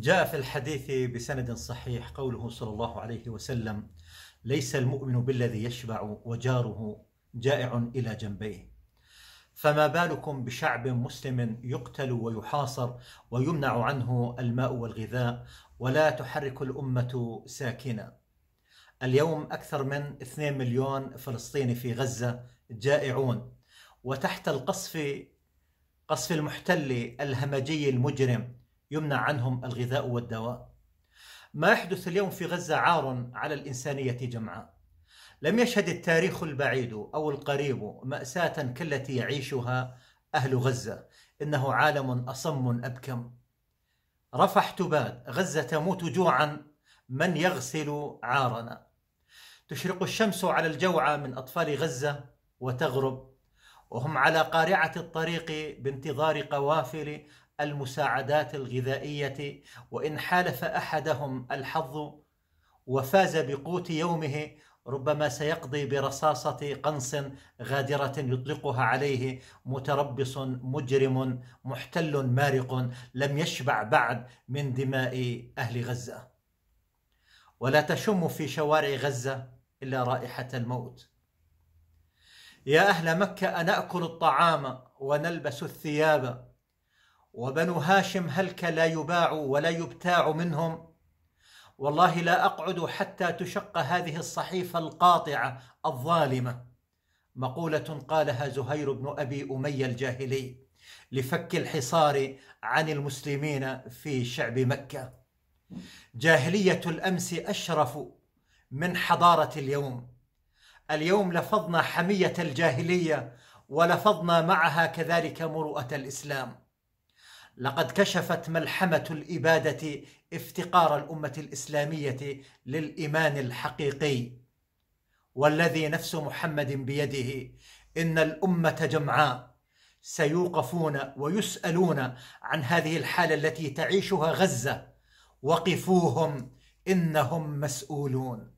جاء في الحديث بسند صحيح قوله صلى الله عليه وسلم ليس المؤمن بالذي يشبع وجاره جائع الى جنبيه فما بالكم بشعب مسلم يقتل ويحاصر ويمنع عنه الماء والغذاء ولا تحرك الامه ساكنه اليوم اكثر من 2 مليون فلسطيني في غزه جائعون وتحت القصف قصف المحتل الهمجي المجرم يمنع عنهم الغذاء والدواء ما يحدث اليوم في غزة عار على الإنسانية جمعاء لم يشهد التاريخ البعيد أو القريب مأساة كالتي يعيشها أهل غزة إنه عالم أصم أبكم رفح تباد غزة تموت جوعا من يغسل عارنا تشرق الشمس على الجوعى من أطفال غزة وتغرب وهم على قارعة الطريق بانتظار قوافل المساعدات الغذائيه وان حالف احدهم الحظ وفاز بقوت يومه ربما سيقضي برصاصه قنص غادره يطلقها عليه متربص مجرم محتل مارق لم يشبع بعد من دماء اهل غزه ولا تشم في شوارع غزه الا رائحه الموت يا اهل مكه اناكل الطعام ونلبس الثياب وبنو هاشم هلك لا يباع ولا يبتاع منهم والله لا اقعد حتى تشق هذه الصحيفه القاطعه الظالمه مقوله قالها زهير بن ابي اميه الجاهلي لفك الحصار عن المسلمين في شعب مكه جاهليه الامس اشرف من حضاره اليوم اليوم لفظنا حميه الجاهليه ولفظنا معها كذلك مروءه الاسلام لقد كشفت ملحمة الإبادة افتقار الأمة الإسلامية للإيمان الحقيقي والذي نفس محمد بيده إن الأمة جمعاء سيوقفون ويسألون عن هذه الحالة التي تعيشها غزة وقفوهم إنهم مسؤولون